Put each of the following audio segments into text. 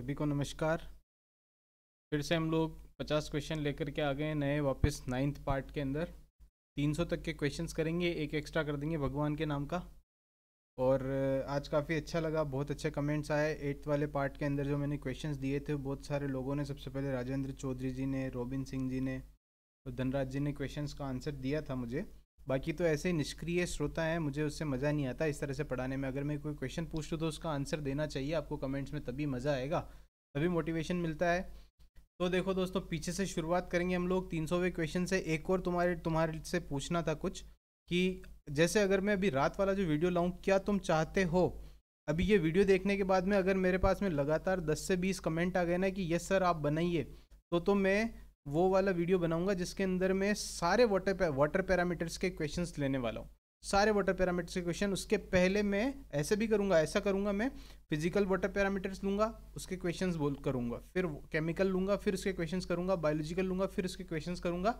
सभी को नमस्कार फिर से हम लोग 50 क्वेश्चन लेकर के आ गए नए वापस नाइन्थ पार्ट के अंदर 300 तक के क्वेश्चंस करेंगे एक एक्स्ट्रा कर देंगे भगवान के नाम का और आज काफ़ी अच्छा लगा बहुत अच्छे कमेंट्स आए एट्थ वाले पार्ट के अंदर जो मैंने क्वेश्चंस दिए थे बहुत सारे लोगों ने सबसे पहले राजेंद्र चौधरी जी ने रोबिन सिंह जी ने और धनराज जी ने क्वेश्चन का आंसर दिया था मुझे बाकी तो ऐसे निष्क्रिय श्रोता हैं मुझे उससे मज़ा नहीं आता इस तरह से पढ़ाने में अगर मैं कोई क्वेश्चन पूछ लूँ तो उसका आंसर देना चाहिए आपको कमेंट्स में तभी मज़ा आएगा तभी मोटिवेशन मिलता है तो देखो दोस्तों पीछे से शुरुआत करेंगे हम लोग तीन क्वेश्चन से एक और तुम्हारे तुम्हारे से पूछना था कुछ कि जैसे अगर मैं अभी रात वाला जो वीडियो लाऊँ क्या तुम चाहते हो अभी ये वीडियो देखने के बाद में अगर मेरे पास में लगातार 10 से 20 कमेंट आ गए ना कि यस सर आप बनाइए तो तो मैं वो वाला वीडियो बनाऊंगा जिसके अंदर मैं सारे वाटर पे, वाटर पैरामीटर्स के क्वेश्चन लेने वाला हूँ सारे वाटर पैरामीटर्स के क्वेश्चन उसके पहले मैं ऐसे भी करूँगा ऐसा करूँगा मैं फिजिकल वाटर पैरामीटर्स लूँगा उसके क्वेश्चंस बोल करूँगा फिर केमिकल लूँगा फिर उसके क्वेश्चंस करूँगा बायोलॉजिकल लूँगा फिर उसके क्वेश्चंस करूँगा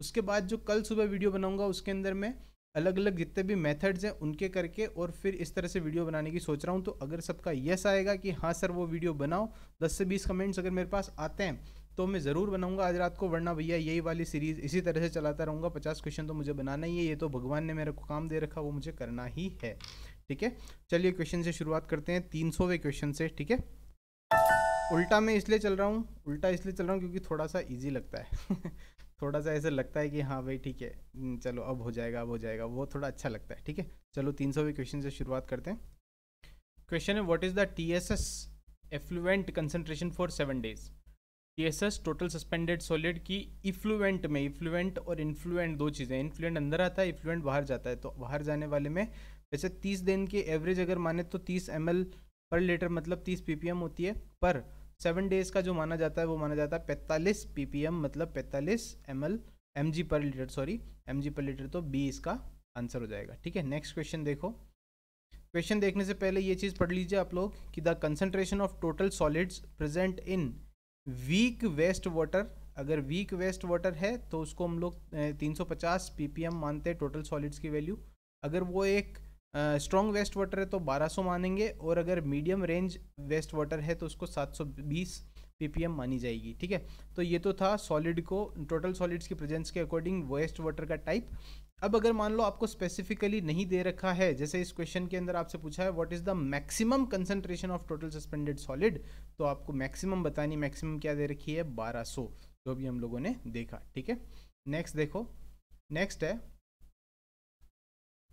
उसके बाद जो कल सुबह वीडियो बनाऊँगा उसके अंदर मैं अलग अलग जितने भी मेथड्स हैं उनके करके और फिर इस तरह से वीडियो बनाने की सोच रहा हूँ तो अगर सबका यस आएगा कि हाँ सर वो वीडियो बनाओ दस से बीस कमेंट्स अगर मेरे पास आते हैं तो मैं ज़रूर बनाऊंगा आज रात को वरना भैया यही वाली सीरीज़ इसी तरह से चलाता रहूँगा पचास क्वेश्चन तो मुझे बनाना ही है ये तो भगवान ने मेरे को काम दे रखा वो मुझे करना ही है ठीक है चलिए क्वेश्चन से शुरुआत करते हैं तीन सौवें क्वेश्चन से ठीक है उल्टा मैं इसलिए चल रहा हूँ उल्टा इसलिए चल रहा हूँ क्योंकि थोड़ा सा ईजी लगता है थोड़ा सा ऐसा लगता है कि हाँ भाई ठीक है हम्म, चलो अब हो जाएगा अब हो जाएगा वो थोड़ा अच्छा लगता है ठीक है चलो तीन सौवें क्वेश्चन से शुरुआत करते हैं क्वेश्चन है what is the T S S effluent concentration for seven days T total suspended solid की इफ्लुएंट में इफ्लुएंट और इन्फ्लुएंट दो चीज़ें इन्फ्लुएंट अंदर आता है इफ्लुएंट बाहर जाता है तो बाहर जाने वाले में वैसे तीस दिन की एवरेज अगर माने तो तीस एम पर लीटर मतलब तीस पी होती है पर सेवन डेज़ का जो माना जाता है वो माना जाता है पैंतालीस पी मतलब पैंतालीस M L per litre sorry M per litre तो बी इसका आंसर हो जाएगा ठीक है नेक्स्ट क्वेश्चन देखो क्वेश्चन देखने से पहले ये चीज़ पढ़ लीजिए आप लोग कि the concentration of total solids present in weak waste water अगर वीक वेस्ट वाटर है तो उसको हम लोग 350 ppm मानते हैं टोटल सॉलिड्स की वैल्यू अगर वो एक स्ट्रॉन्ग वेस्ट वाटर है तो 1200 मानेंगे और अगर मीडियम रेंज वेस्ट वाटर है तो उसको 720 ppm मानी जाएगी ठीक है तो ये तो था सॉलिड को टोटल सॉलिड्स की प्रेजेंस के अकॉर्डिंग वेस्ट वाटर का टाइप अब अगर मान लो आपको स्पेसिफिकली नहीं दे रखा है जैसे इस क्वेश्चन के अंदर आपसे पूछा है what is the maximum concentration of total suspended solid तो आपको मैक्सिमम बतानी मैक्सिमम क्या दे रखी है 1200 जो भी हम लोगों ने देखा ठीक है नेक्स्ट देखो नेक्स्ट है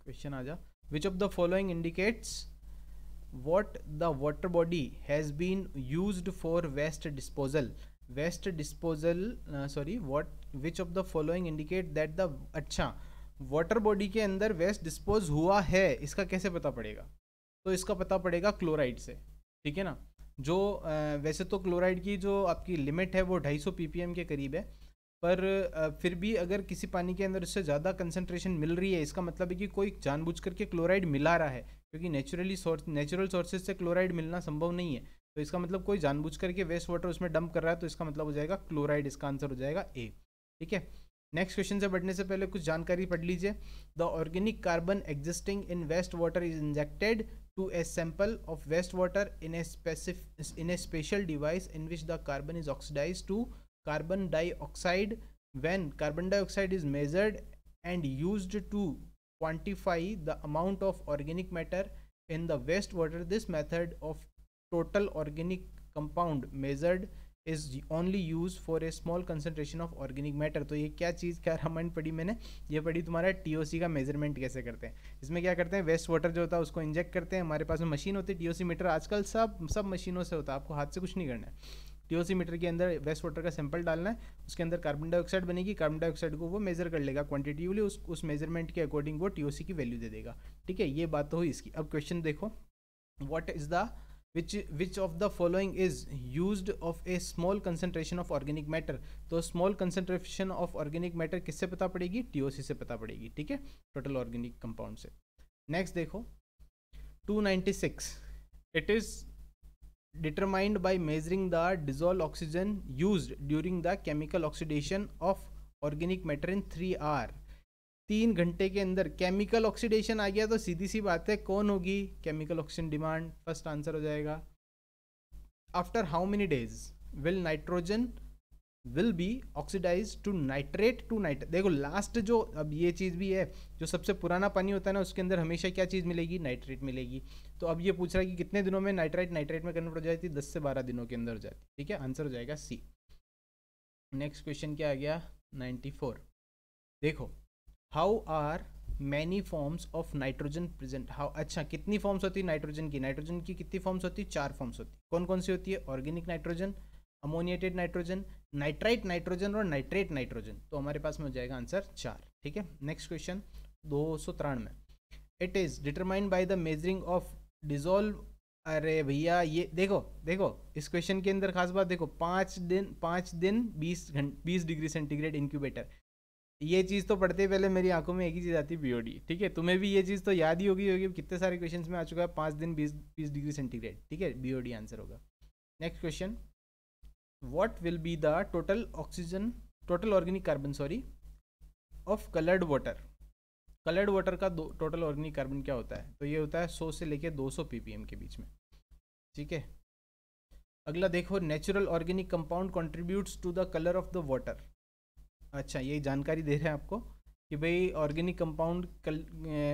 क्वेश्चन आ जा which of the following indicates what the water body has been use for waste disposal waste disposal sorry what which of the following indicate that the अच्छा वाटर बॉडी के अंदर waste dispose हुआ है इसका कैसे पता पड़ेगा तो इसका पता पड़ेगा क्लोराइड से ठीक है ना जो वैसे तो क्लोराइड की जो आपकी लिमिट है वो 250 सौ के करीब है पर फिर भी अगर किसी पानी के अंदर उससे ज़्यादा कंसनट्रेशन मिल रही है इसका मतलब है कि कोई जानबूझ करके क्लोराइड मिला रहा है क्योंकि नेचुरली सोर्स नेचुरल सोर्सेज से क्लोराइड मिलना संभव नहीं है तो इसका मतलब कोई जानबूझ करके वेस्ट वाटर उसमें डंप कर रहा है तो इसका मतलब हो जाएगा क्लोराइड इसका आंसर हो जाएगा ए ठीक है नेक्स्ट क्वेश्चन से बढ़ने से पहले कुछ जानकारी पढ़ लीजिए the organic carbon existing in waste water is injected to a sample of waste water in a specific in a special device in which the carbon is oxidise to carbon dioxide when carbon dioxide is measured and use to quantify the amount of organic matter in the waste water this method of total organic compound measured is only use for a small concentration of organic matter तो ये क्या चीज़ क्या रामायण पढ़ी मैंने ये पढ़ी तुम्हारा T का मेजरमेंट कैसे करते हैं इसमें क्या करते हैं वेस्ट वाटर जो होता है उसको इंजेक्ट करते हैं हमारे पास में मशीन होती है टी मीटर आजकल सब सब मशीनों से होता है आपको हाथ से कुछ नहीं करना है टी मीटर के अंदर वेस्ट वाटर का सैंपल डालना है उसके अंदर कार्बन डाइऑक्साइड बनेगी कार्बन डाइऑक्साइड को वो मेजर कर लेगा क्वांटिटीवली उस उस मेजरमेंट के अकॉर्डिंग वो टी की वैल्यू दे देगा ठीक है ये बात तो हुई इसकी अब क्वेश्चन देखो what is the which which of the following is used of a small concentration of organic matter तो small concentration of organic matter किससे पता पड़ेगी TOC से पता पड़ेगी ठीक है total organic compound से next देखो 296 it is determined by measuring the dissolved oxygen used during the chemical oxidation of organic matter in 3R तीन घंटे के अंदर केमिकल ऑक्सीडेशन आ गया तो सीधी सी बात है कौन होगी chemical oxygen demand first answer हो जाएगा after how many days will nitrogen will be oxidise to nitrate to night देखो लास्ट जो अब ये चीज़ भी है जो सबसे पुराना पानी होता है ना उसके अंदर हमेशा क्या चीज़ मिलेगी नाइट्रेट मिलेगी तो अब ये पूछ रहा है कि कितने दिनों में नाइट्रेट नाइट्रेट में कन्वर्ट हो जाती है दस से बारह दिनों के अंदर हो जाती है ठीक है आंसर हो जाएगा सी नेक्स्ट क्वेश्चन क्या आ गया नाइन्टी फोर देखो how are many forms of nitrogen present how अच्छा कितनी फॉर्म्स होती है नाइट्रोजन की नाइट्रोजन की कितनी फॉर्म्स होती है चार फॉर्म्स होती है कौन कौन सी होती है organic nitrogen ammoniated nitrogen nitrite nitrogen और नाइट्रेट नाइट्रोजन तो हमारे पास में हो जाएगा आंसर चार ठीक है नेक्स्ट क्वेश्चन दो सौ तिरानवे it is determined by the measuring of dissolve अरे भैया ये देखो देखो इस क्वेश्चन के अंदर खास बात देखो पाँच दिन पाँच दिन बीस घंट बीस डिग्री सेंटीग्रेड इंक्यूबेटर ये चीज़ तो पढ़ते पहले मेरी आंखों में एक ही चीज़ आती है बीओडी ठीक है तुम्हें भी ये चीज़ तो याद ही होगी होगी कितने सारे क्वेश्चन में आ चुका है पाँच दिन बीस बीस डिग्री सेंटीग्रेड ठीक है बीओडी आंसर होगा next question what will be the total oxygen total organic carbon sorry of coloured water coloured water का दो टोटल ऑर्गेनिक कार्बन क्या होता है तो ये होता है 100 से लेके 200 ppm के बीच में ठीक है अगला देखो natural organic compound contributes to the colour of the water अच्छा ये जानकारी दे रहे हैं आपको कि भाई ऑर्गेनिक कंपाउंड कल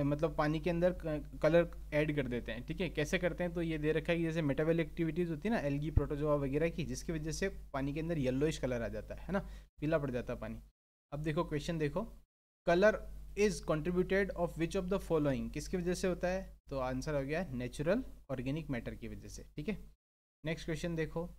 मतलब पानी के अंदर कलर ऐड कर देते हैं ठीक है कैसे करते हैं तो ये दे रखा है कि जैसे मेटाबॉलिक एक्टिविटीज़ होती है ना एलगी प्रोटोजोआ वगैरह की जिसकी वजह से पानी के अंदर येलोइश कलर आ जाता है है ना पीला पड़ जाता है पानी अब देखो क्वेश्चन देखो colour is contributed of which of the following किसकी वजह से होता है तो आंसर हो गया नेचुरल ऑर्गेनिक मैटर की वजह से ठीक है नेक्स्ट क्वेश्चन देखो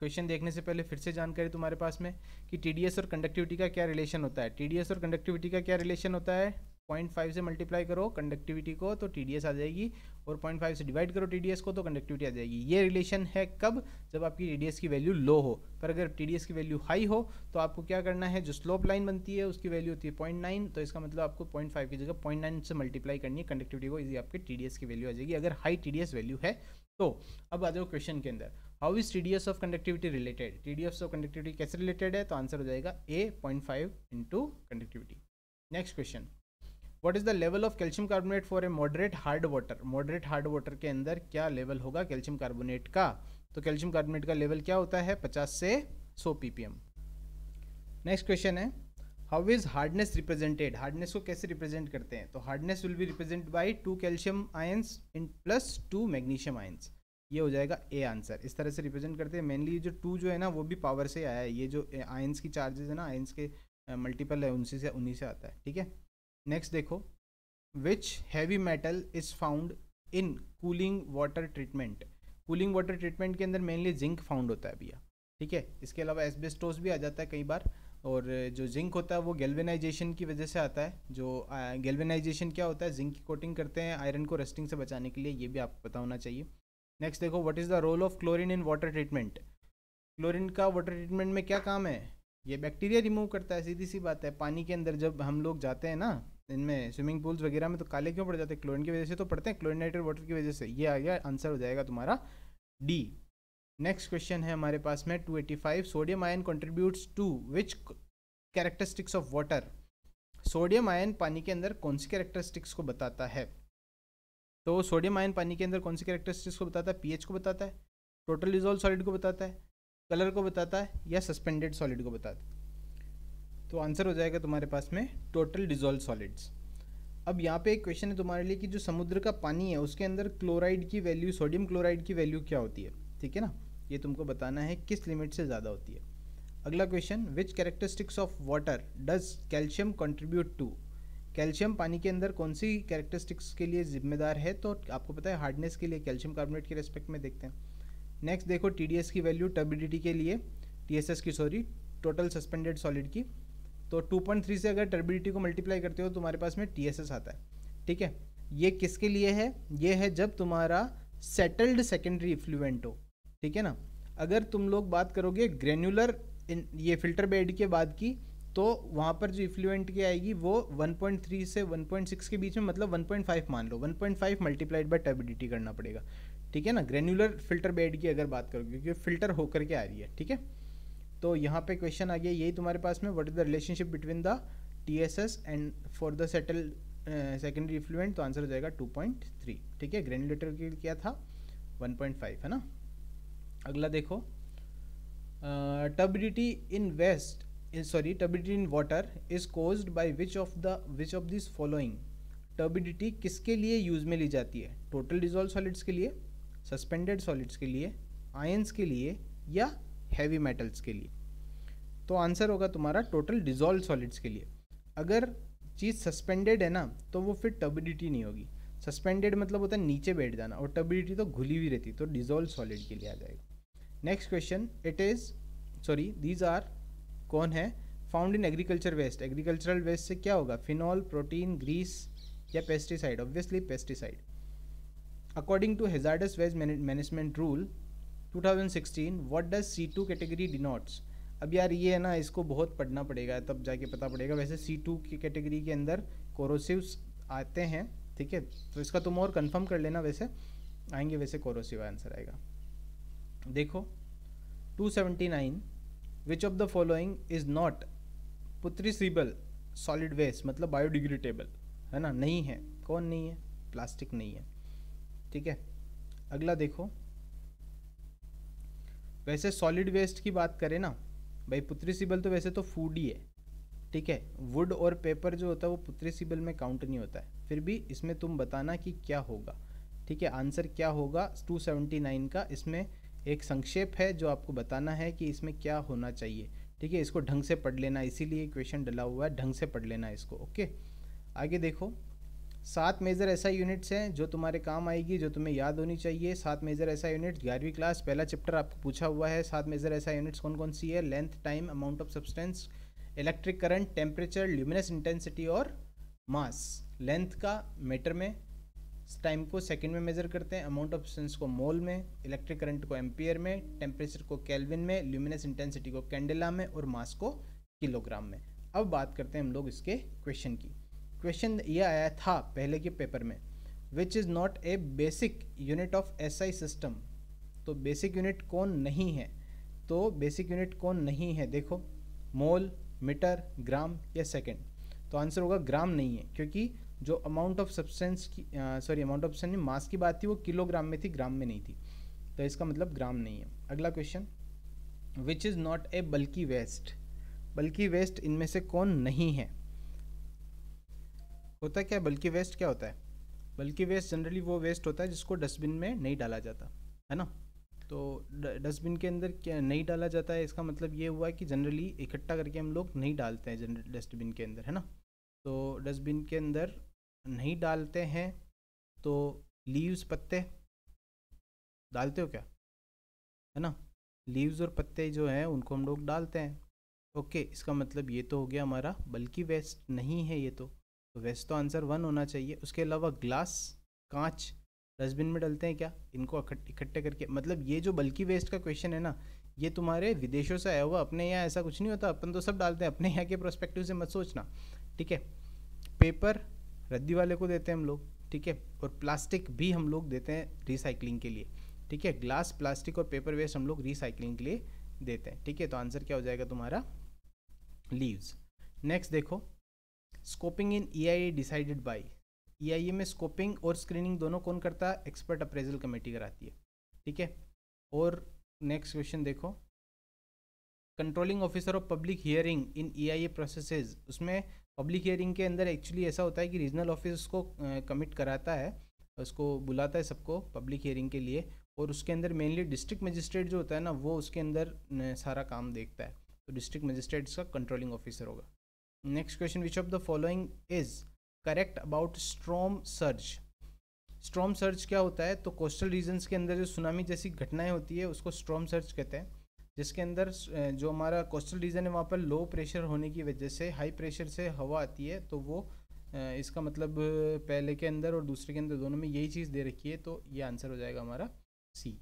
क्वेश्चन देखने से पहले फिर से जानकारी तुम्हारे पास में कि टी और कंडक्टिविटी का क्या रिलेशन होता है टी और कंडक्टिविटी का क्या रिलेशन होता है पॉइंट फाइव से मल्टीप्लाई करो कंडक्टिविटी को तो टी आ जाएगी और पॉइंट फाइव से डिवाइड करो टी को तो कंडक्टिविटी आ जाएगी ये रिलेशन है कब जब आपकी टी की वैल्यू लो हो पर अगर टी की वैल्यू हाई हो तो आपको क्या करना है जो स्लोप लाइन बनती है उसकी वैल्यू होती है पॉइंट नाइन तो इसका मतलब आपको पॉइंट फाइव की जगह पॉइंट नाइन से मल्टीप्लाई करनी है कंडक्टिविटी को इसी आपकी टी की वैल्यू आ जाएगी अगर हाई टी वैल्यू है तो अब आ जाओ क्वेश्चन के अंदर how is T D S of conductivity related T D S of conductivity कैसे रिलेटेड है तो आंसर हो जाएगा A point five to conductivity next question what is the level of calcium carbonate for a moderate hard water moderate hard water के अंदर क्या level होगा calcium carbonate का तो कैल्शियम कार्बोनेट का लेवल क्या होता है पचास से सौ पीपीएम नेक्स्ट क्वेश्चन है how is hardness represented hardness को कैसे रिप्रेजेंट करते हैं तो hardness will be represent by two calcium ions in plus two magnesium ions ये हो जाएगा ए आंसर इस तरह से रिप्रेजेंट करते हैं मेनली जो टू जो है ना वो भी पावर से आया है ये जो आयंस की चार्जेस है ना आयंस के मल्टीपल है उनसे से उन्हीं से आता है ठीक है नेक्स्ट देखो which heavy metal is found in cooling water treatment cooling water treatment के अंदर मेनली जिंक फाउंड होता है भैया ठीक है इसके अलावा एसबेस्टोस भी आ जाता है कई बार और जो जिंक होता है वो गैल्वेनाइजेशन की वजह से आता है जो गैल्वेनाइजेशन क्या होता है जिंक की कोटिंग करते हैं आयरन को रस्टिंग से बचाने के लिए ये भी आपको पता होना चाहिए नेक्स्ट देखो what is the role of chlorine in water treatment chlorine का वाटर ट्रीटमेंट में क्या काम है ये बैक्टीरिया रिमूव करता है सीधी सी बात है पानी के अंदर जब हम लोग जाते हैं ना इनमें स्विमिंग पूल्स वगैरह में तो काले क्यों पड़ जाते हैं क्लोरीन की वजह से तो पड़ते हैं क्लोरिनेटेड वाटर की वजह से ये आ गया आंसर हो जाएगा तुम्हारा डी नेक्स्ट क्वेश्चन है हमारे पास में 285 sodium ion contributes to which characteristics of water sodium ion पानी के अंदर कौन सी कैरेक्टरिस्टिक्स को बताता है तो सोडियम आयन पानी के अंदर कौन सी कैरेक्टरिस्टिक्स को बताता है पीएच को बताता है टोटल डिजोल्व सॉलिड को बताता है कलर को बताता है या सस्पेंडेड सॉलिड को बताता है तो आंसर हो जाएगा तुम्हारे पास में टोटल डिजोल्व सॉलिड्स अब यहाँ पे एक क्वेश्चन है तुम्हारे लिए कि जो समुद्र का पानी है उसके अंदर क्लोराइड की वैल्यू सोडियम क्लोराइड की वैल्यू क्या होती है ठीक है ना ये तुमको बताना है किस लिमिट से ज़्यादा होती है अगला question which characteristics of water does calcium contribute to calcium पानी के अंदर कौन सी कैरेक्टरिस्टिक्स के लिए जिम्मेदार है तो आपको पता है हार्डनेस के लिए कैल्शियम कार्बोनेट के रेस्पेक्ट में देखते हैं नेक्स्ट देखो टी की वैल्यू टर्बिडिटी के लिए टी की सॉरी टोटल सस्पेंडेड सॉलिड की तो 2.3 से अगर टर्बिडिटी को मल्टीप्लाई करते हो तो तुम्हारे पास में टी आता है ठीक है ये किसके लिए है ये है जब तुम्हारा सेटल्ड सेकेंडरी इफ्लुएंट हो ठीक है ना अगर तुम लोग बात करोगे ग्रेन्यूलर ये फिल्टर बेड के बाद की तो वहाँ पर जो इफ्लुएंट की आएगी वो 1.3 से 1.6 के बीच में मतलब 1.5 मान लो 1.5 मल्टीप्लाइड बाय टर्बिडिटी करना पड़ेगा ठीक है ना ग्रेनुलर फिल्टर बेड की अगर बात करो क्योंकि फिल्टर होकर के आ रही है ठीक है तो यहाँ पे क्वेश्चन आ गया यही तुम्हारे पास में what is the relationship between the T and for the settle secondary effluent तो आंसर हो जाएगा टू ठीक है ग्रेनुलेटर के क्या था वन है ना अगला देखो turbidity in waste sorry turbidity in water is cause by which of the which of this following turbidity किसके लिए यूज में ली जाती है टोटल डिजोल्व सॉलिड्स के लिए सस्पेंडेड सॉलिड्स के लिए आयंस के लिए या हैवी मेटल्स के लिए तो आंसर होगा तुम्हारा टोटल डिजोल्व सॉलिड्स के लिए अगर चीज़ सस्पेंडेड है ना तो वो फिर टर्बिडिटी नहीं होगी सस्पेंडेड मतलब होता है नीचे बैठ जाना और टर्बिडिटी तो घुली हुई रहती तो डिजोल्व सॉलिड के लिए आ जाएगा next question it is sorry these are कौन है found in agriculture waste agricultural waste से क्या होगा फिनॉल प्रोटीन ग्रीस या pesticide obviously pesticide according to hazardous waste management rule 2016 what does C two category denotes अब यार ये है ना इसको बहुत पढ़ना पड़ेगा तब जाके पता पड़ेगा वैसे सी टू की कैटेगरी के अंदर कोरोसिवस आते हैं ठीक है तो इसका तुम और कंफर्म कर लेना वैसे आएंगे वैसे कोरोसिव आंसर आएगा देखो 279 which of the following is not putrescible solid waste मतलब बायोडिग्रेडेबल है ना नहीं है कौन नहीं है प्लास्टिक नहीं है ठीक है अगला देखो वैसे सॉलिड वेस्ट की बात करें ना भाई पुत्रिसीबल तो वैसे तो फूड ही है ठीक है वुड और पेपर जो होता है वो पुत्रिसीबल में काउंट नहीं होता है फिर भी इसमें तुम बताना कि क्या होगा ठीक है आंसर क्या होगा 279 का इसमें एक संक्षेप है जो आपको बताना है कि इसमें क्या होना चाहिए ठीक है इसको ढंग से पढ़ लेना इसीलिए क्वेश्चन डला हुआ है ढंग से पढ़ लेना इसको ओके आगे देखो सात मेजर ऐसा यूनिट्स हैं जो तुम्हारे काम आएगी जो तुम्हें याद होनी चाहिए सात मेजर ऐसा यूनिट्स ग्यारहवीं क्लास पहला चैप्टर आपको पूछा हुआ है सात मेजर ऐसा यूनिट्स कौन कौन सी है length time amount of substance electric current temperature luminous intensity और मास लेंथ का मीटर में टाइम को सेकंड में मेजर करते हैं अमाउंट ऑफ सेंस को मोल में इलेक्ट्रिक करंट को एम्पियर में टेम्परेचर को कैलविन में ल्यूमिनस इंटेंसिटी को कैंडेला में और मास को किलोग्राम में अब बात करते हैं हम लोग इसके क्वेश्चन की क्वेश्चन ये आया था पहले के पेपर में which is not a basic unit of S I system तो बेसिक यूनिट कौन नहीं है तो बेसिक यूनिट कौन नहीं है देखो मोल मीटर ग्राम या सेकेंड तो आंसर होगा ग्राम नहीं है क्योंकि जो अमाउंट ऑफ सब्सटेंस की sorry amount of substance mass की बात थी वो किलोग्राम में थी ग्राम में नहीं थी तो इसका मतलब ग्राम नहीं है अगला question which is not a bulky waste बल्कि वेस्ट इनमें से कौन नहीं है होता क्या बल्कि वेस्ट क्या होता है बल्कि वेस्ट जनरली वो वेस्ट होता है जिसको डस्टबिन में नहीं डाला जाता है ना तो डस्टबिन के अंदर क्या नहीं डाला जाता है इसका मतलब ये हुआ कि जनरली इकट्ठा करके हम लोग नहीं डालते हैं जनरल डस्टबिन के अंदर है ना तो डस्टबिन के अंदर नहीं डालते हैं तो लीव्स पत्ते डालते हो क्या है ना लीव्स और पत्ते जो हैं उनको हम लोग डालते हैं ओके इसका मतलब ये तो हो गया हमारा बल्कि वेस्ट नहीं है ये तो तो वेस्ट तो आंसर वन होना चाहिए उसके अलावा ग्लास कांच डस्टबिन में डालते हैं क्या इनको इकट्ठे करके मतलब ये जो बल्कि वेस्ट का क्वेश्चन है ना ये तुम्हारे विदेशों से आया हुआ अपने यहाँ ऐसा कुछ नहीं होता अपन तो सब डालते हैं अपने यहाँ के प्रोस्पेक्टिव से मत सोचना ठीक है पेपर रद्दी वाले को देते हैं हम लोग ठीक है और प्लास्टिक भी हम लोग देते हैं रिसाइकलिंग के लिए ठीक है ग्लास प्लास्टिक और पेपर वेस्ट हम लोग रिसाइकलिंग के लिए देते हैं ठीक है तो आंसर क्या हो जाएगा तुम्हारा लीव्स नेक्स्ट देखो scoping in E I decided by E I A में स्कोपिंग और स्क्रीनिंग दोनों कौन करता है एक्सपर्ट अप्रेजल कमेटी कराती है ठीक है और नेक्स्ट क्वेश्चन देखो controlling officer of public hearing in E I A processes उसमें पब्लिक हियरिंग के अंदर एक्चुअली ऐसा होता है कि रीजनल ऑफिस उसको कमिट कराता है उसको बुलाता है सबको पब्लिक हियरिंग के लिए और उसके अंदर मेनली डिस्ट्रिक्ट मजिस्ट्रेट जो होता है ना वो उसके अंदर सारा काम देखता है तो डिस्ट्रिक्ट मजिस्ट्रेट का कंट्रोलिंग ऑफिसर होगा next question which of the following is correct about storm surge storm surge क्या होता है तो कोस्टल रीजन्स के अंदर जो सुनामी जैसी घटनाएं होती है उसको स्ट्रॉम सर्ज कहते हैं जिसके अंदर जो हमारा कोस्टल रीजन है वहाँ पर लो प्रेशर होने की वजह से हाई प्रेशर से हवा आती है तो वो इसका मतलब पहले के अंदर और दूसरे के अंदर दोनों में यही चीज़ दे रखी है तो ये आंसर हो जाएगा हमारा सी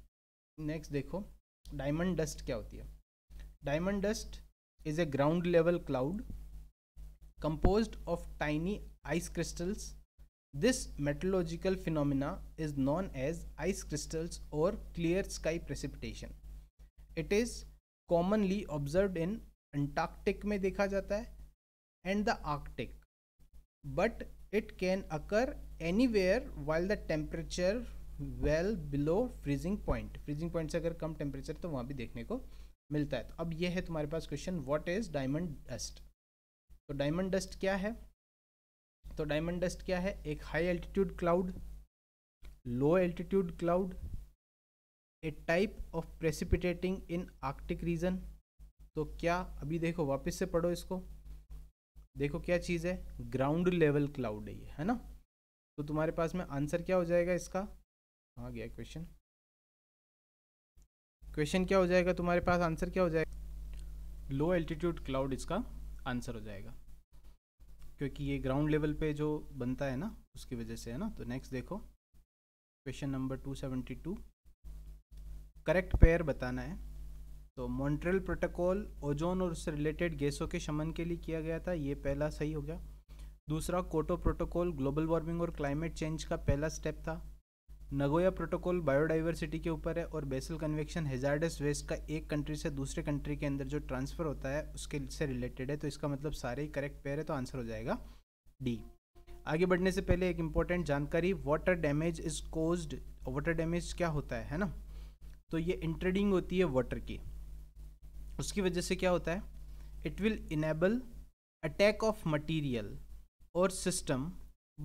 नेक्स्ट देखो डायमंड डस्ट क्या होती है diamond dust is a ground level cloud compose of tiny ice crystals this meteorological phenomena is known as ice crystals और clear sky precipitation it is commonly observe in Antarctic में देखा जाता है and the Arctic but it can occur anywhere while the temperature well below freezing point freezing point से अगर कम temperature तो वहाँ भी देखने को मिलता है तो अब यह है तुम्हारे पास question what is diamond dust तो डायमंड डस्ट क्या है तो डायमंड डस्ट क्या है एक high altitude cloud low altitude cloud a type of precipitating in Arctic region तो क्या अभी देखो वापस से पढ़ो इसको देखो क्या चीज़ है ग्राउंड लेवल क्लाउड है ये है ना तो तुम्हारे पास में आंसर क्या हो जाएगा इसका आ गया क्वेश्चन क्वेश्चन क्या हो जाएगा तुम्हारे पास आंसर क्या हो जाएगा लो एल्टीट्यूड क्लाउड इसका आंसर हो जाएगा क्योंकि ये ग्राउंड लेवल पे जो बनता है ना उसकी वजह से है ना तो नेक्स्ट देखो question number two seventy two correct pair बताना है तो मॉन्ट्रियल प्रोटोकॉल ओजोन और उससे रिलेटेड गैसों के शमन के लिए किया गया था ये पहला सही हो गया दूसरा कोटो प्रोटोकॉल ग्लोबल वार्मिंग और क्लाइमेट चेंज का पहला स्टेप था नगोया प्रोटोकॉल बायोडाइवर्सिटी के ऊपर है और बेसल कन्वेक्शन हेजार्डस वेस्ट का एक कंट्री से दूसरे कंट्री के अंदर जो ट्रांसफ़र होता है उसके से रिलेटेड है तो इसका मतलब सारे ही करेक्ट पेयर है तो आंसर हो जाएगा डी आगे बढ़ने से पहले एक इम्पॉर्टेंट जानकारी water damage is caused water damage क्या होता है है ना तो ये इंट्रेडिंग होती है वाटर की उसकी वजह से क्या होता है it will enable attack of material और सिस्टम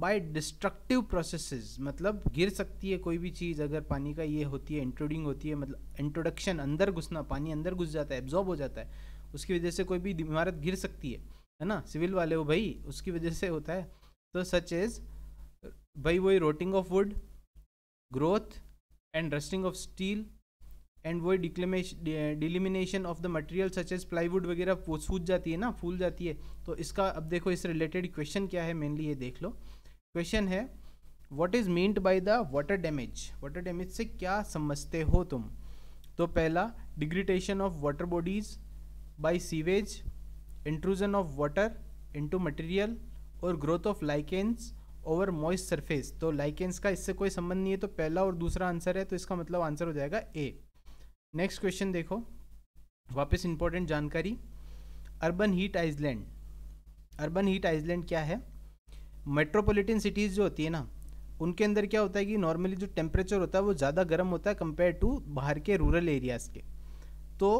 बाय डिस्ट्रक्टिव प्रोसेसेस मतलब गिर सकती है कोई भी चीज़ अगर पानी का ये होती है इंट्रोडिंग होती है मतलब इंट्रोडक्शन अंदर घुसना पानी अंदर घुस जाता है एब्जॉर्ब हो जाता है उसकी वजह से कोई भी इमारत गिर सकती है है ना सिविल वाले हो भाई उसकी वजह से होता है तो सच इज भाई वही rotting of wood growth and rusting of steel and वो delamination of the material such as plywood वगैरह वो सूझ जाती है ना फूल जाती है तो इसका अब देखो इस रिलेटेड क्वेश्चन क्या है मेनली ये देख लो क्वेश्चन है what is meant by the water damage water damage से क्या समझते हो तुम तो पहला degradation of water bodies by sewage intrusion of water into material और growth of lichens over moist surface तो लाइकेंस का इससे कोई संबंध नहीं है तो पहला और दूसरा आंसर है तो इसका मतलब आंसर हो जाएगा ए नेक्स्ट क्वेश्चन देखो वापस इंपॉर्टेंट जानकारी urban heat island urban heat island क्या है मेट्रोपॉलिटन सिटीज़ जो होती है ना उनके अंदर क्या होता है कि नॉर्मली जो टेम्परेचर होता है वो ज़्यादा गर्म होता है कंपेयर टू बाहर के रूरल एरियाज़ के तो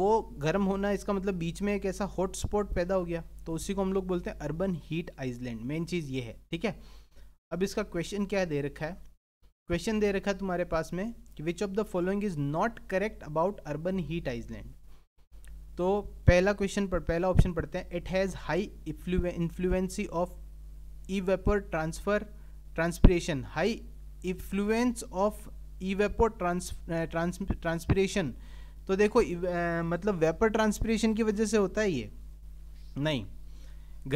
वो गर्म होना इसका मतलब बीच में एक ऐसा हॉट स्पॉट पैदा हो गया तो उसी को हम लोग बोलते हैं अर्बन हीट आइसलैंड मेन चीज़ ये है ठीक है अब इसका क्वेश्चन क्या दे रखा है क्वेश्चन दे रखा तुम्हारे पास में कि which of the following is not correct about urban heat island तो पहला क्वेश्चन पर पहला ऑप्शन पढ़ते हैं it has high influence of e vapour transfer transpiration high influence of e vapour transpiration तो देखो eh, मतलब वेपर ट्रांसपरेशन की वजह से होता है ये नहीं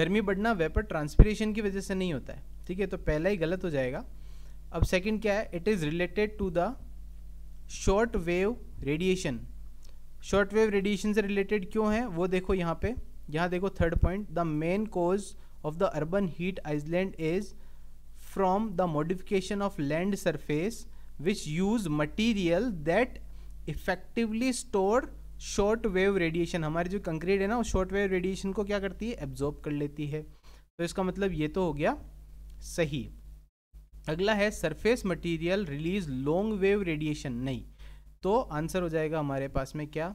गर्मी बढ़ना वेपर ट्रांसपरेशन की वजह से नहीं होता है ठीक है तो पहला ही गलत हो जाएगा अब सेकंड क्या है it is related to the short wave radiation short wave radiation से रिलेटेड क्यों है वो देखो यहाँ पे यहाँ देखो third point the main cause of the urban heat island is from the modification of land surface which use material that effectively store short wave radiation हमारी जो कंक्रीट है ना वो शॉर्ट वेव रेडिएशन को क्या करती है एब्जॉर्ब कर लेती है तो इसका मतलब ये तो हो गया सही अगला है surface material release long wave radiation नहीं तो आंसर हो जाएगा हमारे पास में क्या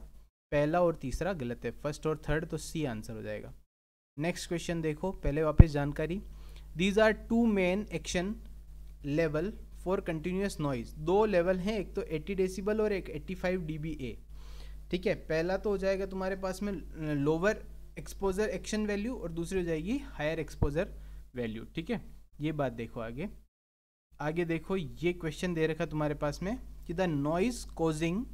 पहला और तीसरा गलत है फर्स्ट और थर्ड तो सी आंसर हो जाएगा नेक्स्ट क्वेश्चन देखो पहले वापस जानकारी these are two main action level for continuous noise दो लेवल हैं एक तो 80 डेसिबल और एक 85 डीबीए ठीक है पहला तो हो जाएगा तुम्हारे पास में लोअर एक्सपोजर एक्शन वैल्यू और दूसरी हो जाएगी हायर एक्सपोजर वैल्यू ठीक है ये बात देखो आगे आगे देखो ये क्वेश्चन दे रखा तुम्हारे पास में कि the noise causing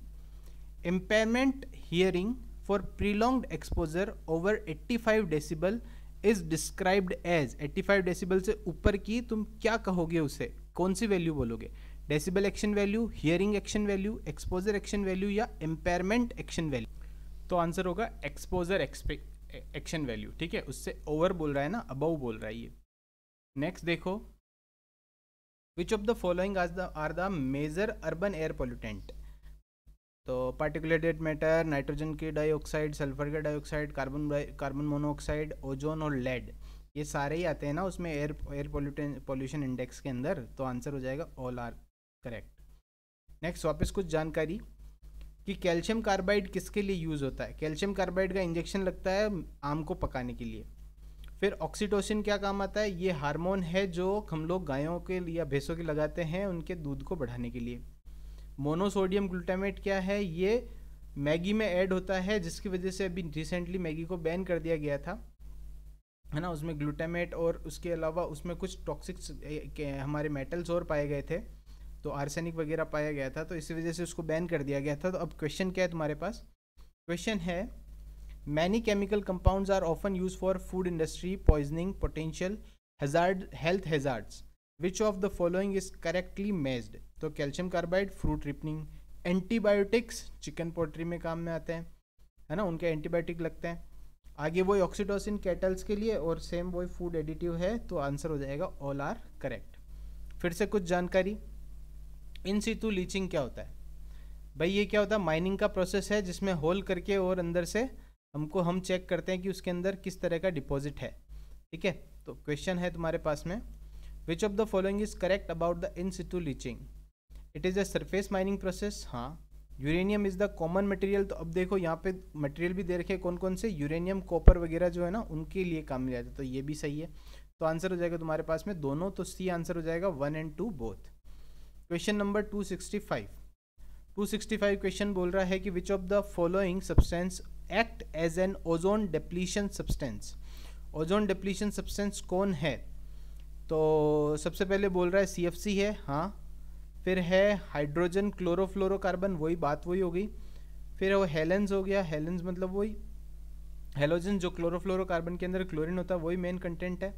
impairment hearing for prolonged exposure over 85 decibel is described as 85 decibel से ऊपर की तुम क्या कहोगे उसे कौन सी वैल्यू बोलोगे decibel action value hearing action value exposure action value या इम्पेयरमेंट एक्शन वैल्यू तो आंसर होगा एक्सपोजर एक्शन वैल्यू ठीक है उससे ओवर बोल रहा है ना अबव बोल रहा है ये नेक्स्ट देखो which of the following are the major urban air pollutant तो पार्टिकुलेटेड मैटर नाइट्रोजन की डाइऑक्साइड सल्फर के dioxide carbon carbon monoxide ozone और लेड ये सारे ही आते हैं ना उसमें air air pollutant pollution index के अंदर तो आंसर हो जाएगा ऑल आर करेक्ट नेक्स्ट वापस कुछ जानकारी कि कैल्शियम कार्बाइड किसके लिए यूज़ होता है कैल्शियम कार्बाइड का इंजेक्शन लगता है आम को पकाने के लिए फिर ऑक्सीटोसिन क्या काम आता है ये हार्मोन है जो हम लोग गायों के या भैंसों के लगाते हैं उनके दूध को बढ़ाने के लिए मोनोसोडियम ग्लूटामेट क्या है ये मैगी में ऐड होता है जिसकी वजह से अभी रिसेंटली मैगी को बैन कर दिया गया था है ना उसमें ग्लूटामेट और उसके अलावा उसमें कुछ टॉक्सिक हमारे मेटल्स और पाए गए थे तो आर्सेनिक वगैरह पाया गया था तो इसी वजह से उसको बैन कर दिया गया था तो अब क्वेश्चन क्या है तुम्हारे पास क्वेश्चन है many chemical compound are often use for food industry poisoning potential hazard health hazards. Which of the following is correctly तो calcium carbide fruit ripening antibiotics chicken poultry में काम में आते हैं है ना उनके एंटीबायोटिक लगते हैं आगे वही ऑक्सीटोसिन कैटल्स के लिए और सेम वही फूड एडिटिव है तो आंसर हो जाएगा ऑल आर करेक्ट फिर से कुछ जानकारी इन सीतु लीचिंग क्या होता है भाई ये क्या होता है माइनिंग का प्रोसेस है जिसमें होल करके और अंदर से हमको हम चेक करते हैं कि उसके अंदर किस तरह का डिपॉजिट है ठीक है तो क्वेश्चन है तुम्हारे पास में which of the following is correct about the in situ leaching it is a surface mining process हाँ uranium is the common material तो अब देखो यहाँ पे मटेरियल भी दे रखे कौन कौन से यूरेनियम कॉपर वगैरह जो है ना उनके लिए काम लिया जाता है तो ये भी सही है तो आंसर हो जाएगा तुम्हारे पास में दोनों तो सी आंसर हो जाएगा one and two both question number two sixty five two sixty five question बोल रहा है कि which of the following substance act as an ozone depletion substance ozone depletion substance कौन है तो सबसे पहले बोल रहा है सी एफ सी है हाँ फिर है हाइड्रोजन क्लोरोफ्लोरोकार्बन वही बात वही हो गई फिर वो हेलेंस हो गया हेलेंस मतलब वही हेलोजन जो क्लोरोफ्लोरोकार्बन के अंदर क्लोरीन होता है वही मेन कंटेंट है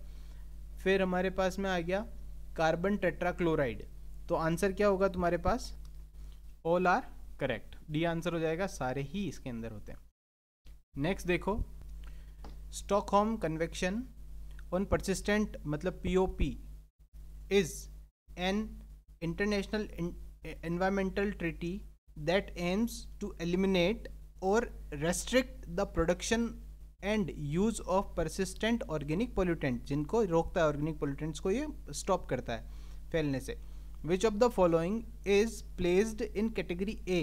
फिर हमारे पास में आ गया कार्बन टेट्राक्लोराइड तो आंसर क्या होगा तुम्हारे पास all are correct D answer हो जाएगा सारे ही इसके अंदर होते हैं नेक्स्ट देखो Stockholm convention on persistent मतलब P O P is an international environmental treaty that aims to eliminate और restrict the production and use of persistent organic pollutant जिनको रोकता है ऑर्गेनिक पोल्यूटेंट्स को ये स्टॉप करता है फैलने से which of the following is placed in category A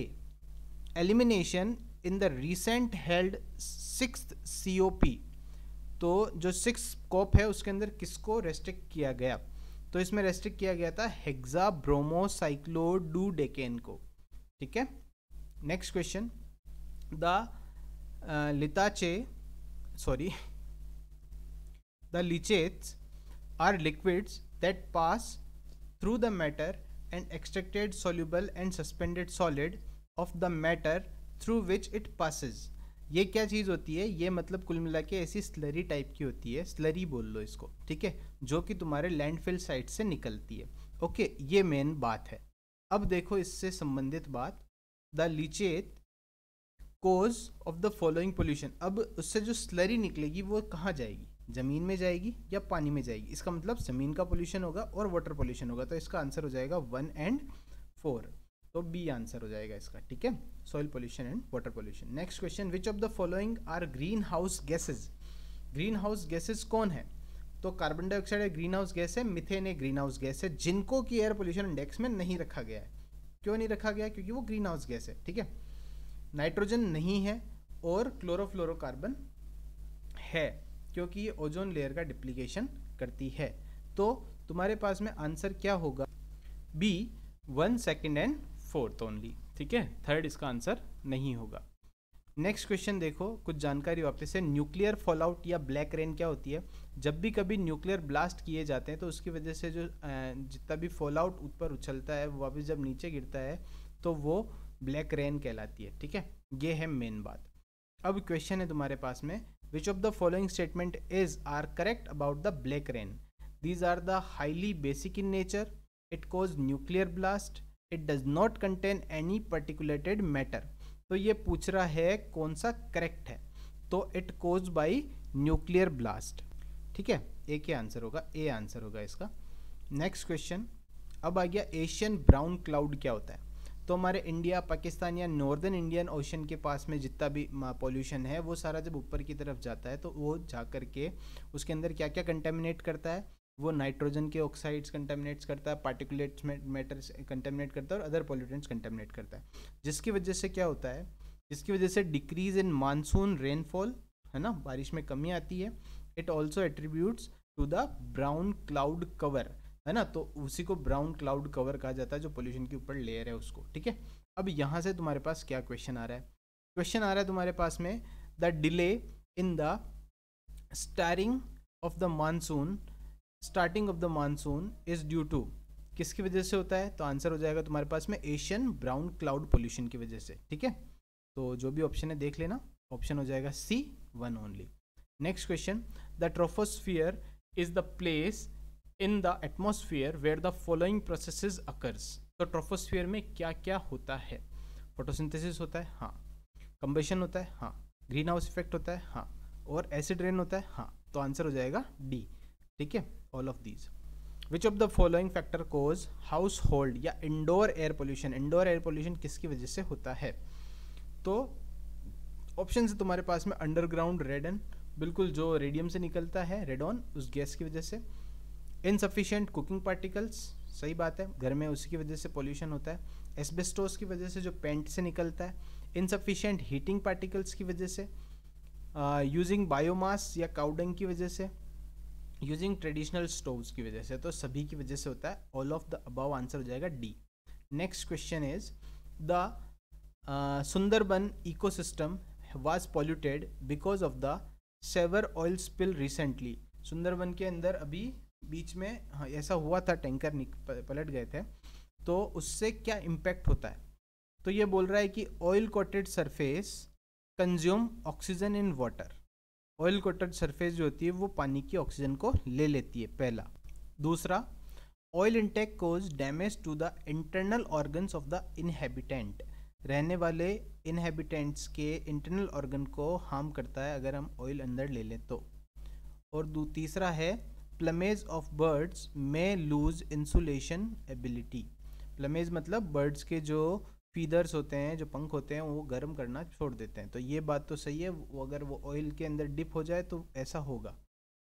elimination in the recent held six C O P तो जो सिक्स कॉप है उसके अंदर किसको रेस्ट्रिक्ट किया गया तो इसमें रेस्ट्रिक्ट किया गया था हेग्जा ब्रोमोसाइक्लो डू डेकेन को ठीक है नेक्स्ट क्वेश्चन द लिताचे sorry the leachates are liquids that pass through the matter and extracted soluble and suspended solid of the matter through which it passes ये क्या चीज़ होती है ये मतलब कुल मिला के ऐसी स्लरी टाइप की होती है स्लरी बोल लो इसको ठीक है जो कि तुम्हारे लैंडफिल साइट से निकलती है ओके ये मेन बात है अब देखो इससे संबंधित बात the leachate cause of the following pollution अब उससे जो स्लरी निकलेगी वो कहाँ जाएगी ज़मीन में जाएगी या पानी में जाएगी इसका मतलब ज़मीन का पोल्यूशन होगा और वाटर पोल्यूशन होगा तो इसका आंसर हो जाएगा वन एंड फोर तो बी आंसर हो जाएगा इसका ठीक है soil pollution and water pollution next question which of the following are green house gases green house gases कौन है तो कार्बन डाइऑक्साइड है ग्रीन हाउस गैस है मिथेन है ग्रीन हाउस गैस है जिनको कि एयर पोल्यूशन इंडेक्स में नहीं रखा गया है क्यों नहीं रखा गया क्योंकि वो ग्रीन हाउस गैस है ठीक है नाइट्रोजन नहीं है और क्लोरोफ्लोरोकार्बन है क्योंकि ये ओजोन लेयर का डिप्लीकेशन करती है तो तुम्हारे पास में आंसर क्या होगा B one second and fourth only ठीक है थर्ड इसका आंसर नहीं होगा नेक्स्ट क्वेश्चन देखो कुछ जानकारी वापस से न्यूक्लियर फॉलआउट या ब्लैक रेन क्या होती है जब भी कभी न्यूक्लियर ब्लास्ट किए जाते हैं तो उसकी वजह से जो जितना भी फॉलआउट ऊपर उछलता है वो वापस जब नीचे गिरता है तो वो ब्लैक रेन कहलाती है ठीक है ये है मेन बात अब क्वेश्चन है तुम्हारे पास में which of the following statement is are correct about the black rain these are the highly basic in nature it cause nuclear blast it does not contain any particulated matter तो ये पूछ रहा है कौन सा करेक्ट है तो it cause by nuclear blast ठीक है ए के आंसर होगा ए आंसर होगा इसका नेक्स्ट क्वेश्चन अब आ गया एशियन ब्राउन क्लाउड क्या होता है तो हमारे इंडिया पाकिस्तान या नॉर्दर्न इंडियन ओशन के पास में जितना भी पॉल्यूशन है वो सारा जब ऊपर की तरफ जाता है तो वो जा करके के उसके अंदर क्या क्या कंटेमिनेट करता है वो नाइट्रोजन के ऑक्साइड्स कंटेमिनेट्स करता है पार्टिकुलेट्स मैटर्स कंटेमिनेट करता है और अदर पॉल्यूटेंट्स कंटेमिनेट करता है जिसकी वजह से क्या होता है जिसकी वजह से डिक्रीज इन मानसून रेनफॉल है ना बारिश में कमी आती है it also attributes to the brown cloud cover है ना तो उसी को ब्राउन क्लाउड कवर कहा जाता है जो पोल्यूशन के ऊपर लेयर है उसको ठीक है अब यहाँ से तुम्हारे पास क्या क्वेश्चन आ रहा है क्वेश्चन आ रहा है तुम्हारे पास में the delay in the staring of the monsoon starting of the monsoon is due to किसकी वजह से होता है तो आंसर हो जाएगा तुम्हारे पास में एशियन ब्राउन क्लाउड पोल्यूशन की वजह से ठीक है तो जो भी ऑप्शन है देख लेना ऑप्शन हो जाएगा C one only next question the troposphere is the place in the atmosphere where the following process occurs तो ट्रोफोस्फियर में क्या क्या होता है फोटोसिंथेसिस होता है हाँ कंबेशन होता है हाँ ग्रीन हाउस इफेक्ट होता है हाँ और एसिड रेन होता है हाँ तो आंसर हो जाएगा डी ठीक है all of these which of the following factor cause household या indoor air pollution indoor air pollution किसकी वजह से होता है तो ऑप्शन है तुम्हारे पास में अंडरग्राउंड रेडन बिल्कुल जो रेडियम से निकलता है रेडॉन उस गैस की वजह से इनसफिशियंट कुकिंग पार्टिकल्स सही बात है घर में उसकी वजह से पोल्यूशन होता है एस्बेस्टोस की वजह से जो पेंट से निकलता है इनसफिशियंट हीटिंग पार्टिकल्स की वजह से यूजिंग uh, बायोमास या काउडंग की वजह से यूजिंग ट्रेडिशनल स्टोव्स की वजह से तो सभी की वजह से होता है all of the above answer हो जाएगा D next question is the Sundarban ecosystem was polluted because of the severe oil spill recently Sundarban के अंदर अभी बीच में हाँ, ऐसा हुआ था टैंकर पलट गए थे तो उससे क्या इम्पैक्ट होता है तो ये बोल रहा है कि oil coated surface consume oxygen in water oil coated surface जो होती है वो पानी की ऑक्सीजन को ले लेती है पहला दूसरा oil intake cause damage to the internal organs of the inhabitant रहने वाले इनहेबिटेंट्स के इंटरनल ऑर्गन को हार्म करता है अगर हम ऑयल अंदर ले लें तो और तीसरा है प्लमेज ऑफ बर्ड्स में लूज इंसुलेशन एबिलिटी प्लमेज मतलब बर्ड्स के जो फीदर्स होते हैं जो पंख होते हैं वो गर्म करना छोड़ देते हैं तो ये बात तो सही है वो अगर वो ऑयल के अंदर डिप हो जाए तो ऐसा होगा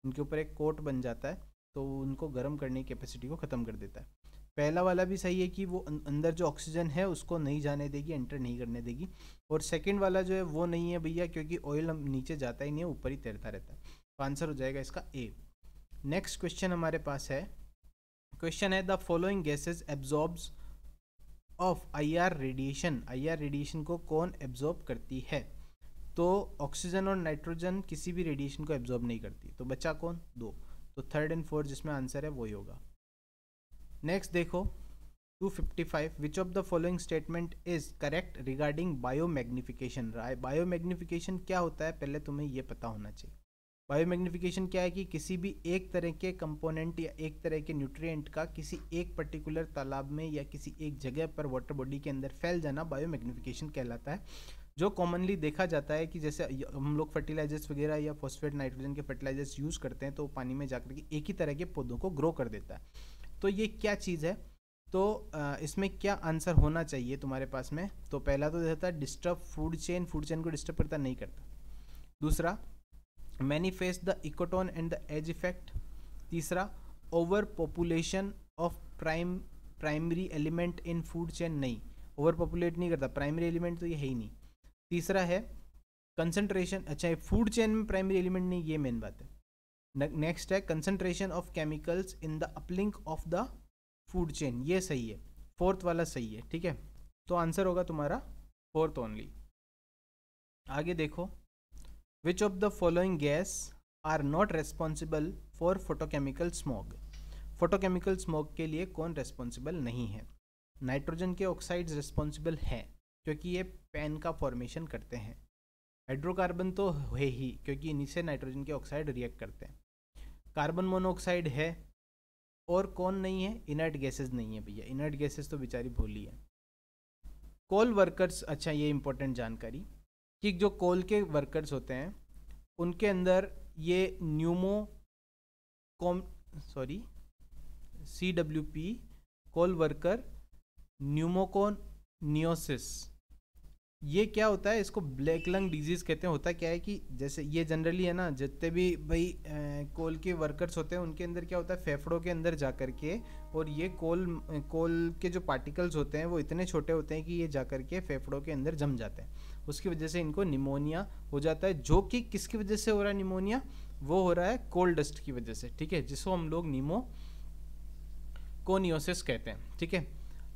उनके ऊपर एक कोट बन जाता है तो उनको गर्म करने की कैपेसिटी को ख़त्म कर देता है पहला वाला भी सही है कि वो अं-, अंदर जो ऑक्सीजन है उसको नहीं जाने देगी एंटर नहीं करने देगी और सेकेंड वाला जो है वो नहीं है भैया क्योंकि ऑयल हम नीचे जाता ही नहीं है ऊपर ही तैरता रहता है तो आंसर हो जाएगा इसका ए नेक्स्ट क्वेश्चन हमारे पास है क्वेश्चन है the following gases absorbs of IR radiation IR radiation को कौन एब्जॉर्ब करती है तो ऑक्सीजन और नाइट्रोजन किसी भी रेडिएशन को एब्जॉर्ब नहीं करती तो बचा कौन दो तो थर्ड एंड फोर्थ जिसमें आंसर है वही होगा नेक्स्ट देखो 255 which of the following statement is correct regarding biomagnification magnification क्या होता है पहले तुम्हें यह पता होना चाहिए बायोमैग्निफिकेशन क्या है कि किसी भी एक तरह के कंपोनेंट या एक तरह के न्यूट्रिएंट का किसी एक पर्टिकुलर तालाब में या किसी एक जगह पर वाटर बॉडी के अंदर फैल जाना बायोमैग्निफिकेशन कहलाता है जो कॉमनली देखा जाता है कि जैसे हम लोग फर्टिलाइजर्स वगैरह या फॉस्फेट नाइट्रोजन के फर्टिलाइजर्स यूज़ करते हैं तो पानी में जाकर के एक ही तरह के पौधों को ग्रो कर देता है तो ये क्या चीज़ है तो इसमें क्या आंसर होना चाहिए तुम्हारे पास में तो पहला तो रहता है disturb food chain food chain को डिस्टर्ब करता नहीं करता दूसरा manifest the ecotone and the edge effect तीसरा over population of prime primary element in food chain नहीं ओवर पॉपुलेट नहीं करता प्राइमरी एलिमेंट तो ये है ही नहीं तीसरा है कंसनट्रेशन अच्छा फूड चेन में प्राइमरी एलिमेंट नहीं ये मेन बात है नेक्स्ट है concentration of chemicals in the uplink of the food chain ये सही है फोर्थ वाला सही है ठीक है तो आंसर होगा तुम्हारा फोर्थ ओनली आगे देखो Which of the following gas are not responsible for photochemical smog? Photochemical smoke के लिए कौन रेस्पॉन्सिबल नहीं है नाइट्रोजन के ऑक्साइड रेस्पॉन्सिबल हैं क्योंकि ये पैन का फॉर्मेशन करते हैं हाइड्रोकार्बन तो है ही क्योंकि इन्हीं से नाइट्रोजन के ऑक्साइड रिएक्ट करते हैं कार्बन मोनोऑक्साइड है और कौन नहीं है इनर्ट गैसेस नहीं है भैया इनर्ट गैसेस तो बेचारी भोली है कोल वर्कर्स अच्छा ये इंपॉर्टेंट जानकारी कि जो कोल के वर्कर्स होते हैं उनके अंदर ये pneumoconiosis sorry C W P coal worker pneumoconiosis ये क्या होता है इसको ब्लैक लंग डिजीज़ कहते हैं होता क्या है कि जैसे ये जनरली है ना जितने भी भाई कोल के वर्कर्स होते हैं उनके अंदर क्या होता है फेफड़ों के अंदर जा कर के और ये कोल कोल के जो पार्टिकल्स होते हैं वो इतने छोटे होते हैं कि ये जा कर के फेफड़ों के अंदर जम जाते हैं उसकी वजह से इनको निमोनिया हो जाता है जो कि किसकी वजह से हो रहा है निमोनिया वो हो रहा है कोल डस्ट की वजह से ठीक है जिसको हम लोग निमो कोनियोसिस कहते हैं ठीक है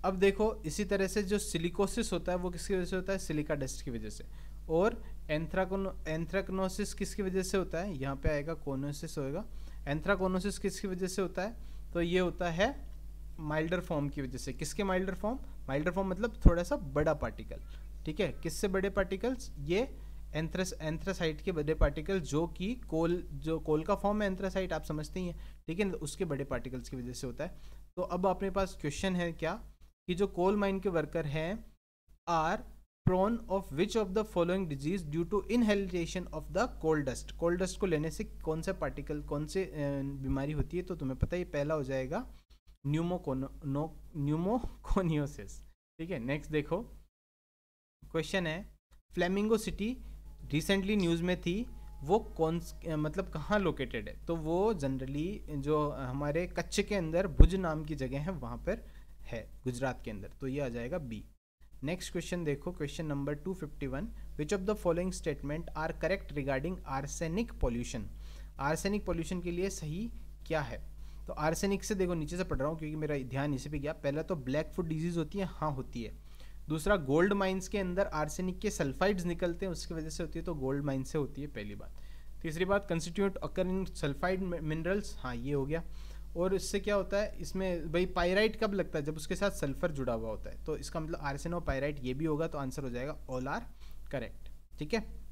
अब देखो इसी तरह से जो सिलिकोसिस होता है वो किसकी वजह से होता है सिलिका डस्ट की वजह से और एंथ्राकोनो एंथ्राकोनोसिस किसकी वजह से होता है यहाँ पे आएगा कोनोसिस होएगा एंथ्राकोनोसिस किसकी वजह से होता है तो ये होता है माइल्डर फॉर्म की वजह से किसके माइल्डर फॉर्म माइल्डर फॉर्म मतलब थोड़ा सा बड़ा पार्टिकल ठीक है किससे बड़े पार्टिकल्स ये एंथ्रस एंथ्रासाइट के बड़े पार्टिकल जो कि कोल जो कोल का फॉर्म है एंथ्रासाइट आप समझते ही हैं ठीक है उसके बड़े पार्टिकल्स की वजह से होता है तो अब अपने पास क्वेश्चन है क्या कि जो कोल माइन के वर्कर हैं are prone of which of the following disease due to inhalation of the coal dust coal dust को लेने से कौन से पार्टिकल कौन से बीमारी होती है तो तुम्हें पता ही पहला हो जाएगा न्यूमोकोनो न्यूमोकोनियोसिस ठीक है नेक्स्ट देखो क्वेश्चन है फ्लेमिंगो सिटी रिसेंटली न्यूज़ में थी वो कौन मतलब कहाँ लोकेटेड है तो वो जनरली जो हमारे कच्छ के अंदर भुज नाम की जगह है वहाँ पर है गुजरात के अंदर तो ये आ जाएगा बी नेक्स्ट क्वेश्चन देखो question number 251 which of the following statement are correct regarding arsenic pollution arsenic pollution के लिए सही क्या है तो आर्सेनिक से देखो नीचे से पढ़ रहा हूँ क्योंकि मेरा ध्यान इसे भी गया पहला तो ब्लैक फूड डिजीज़ होती है हाँ होती है दूसरा गोल्ड माइंस के अंदर आर्सेनिक के सल्फाइड्स निकलते हैं उसकी वजह से होती है तो गोल्ड माइन से होती है पहली बात तीसरी बात constitute occur in sulphide minerals हाँ ये हो गया और इससे क्या होता है इसमें भाई पायराइट कब लगता है जब उसके साथ सल्फर जुड़ा हुआ होता है तो इसका मतलब आर्सेनो पायराइट ये भी होगा तो आंसर हो जाएगा ऑल आर करेक्ट ठीक है